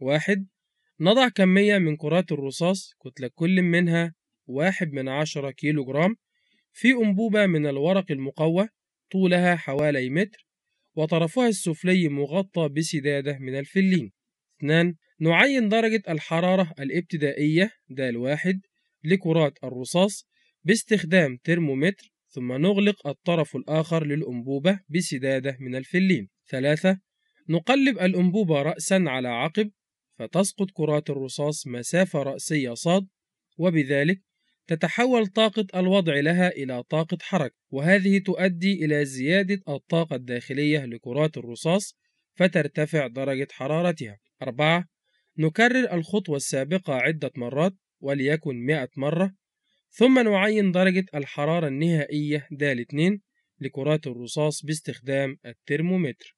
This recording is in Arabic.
واحد نضع كمية من كرات الرصاص كتلة كل منها واحد من عشرة كيلو جرام في أنبوبة من الورق المقوى طولها حوالي متر وطرفها السفلي مغطى بسدادة من الفلين 2 نعين درجة الحرارة الابتدائية د واحد لكرات الرصاص باستخدام ترمومتر ثم نغلق الطرف الآخر للأنبوبة بسدادة من الفلين 3 نقلب الأنبوبة رأسا على عقب فتسقط كرات الرصاص مسافة رأسية صاد وبذلك تتحول طاقة الوضع لها إلى طاقة حركة وهذه تؤدي إلى زيادة الطاقة الداخلية لكرات الرصاص فترتفع درجة حرارتها 4. نكرر الخطوة السابقة عدة مرات وليكن 100 مرة ثم نعين درجة الحرارة النهائية د 2 لكرات الرصاص باستخدام الترمومتر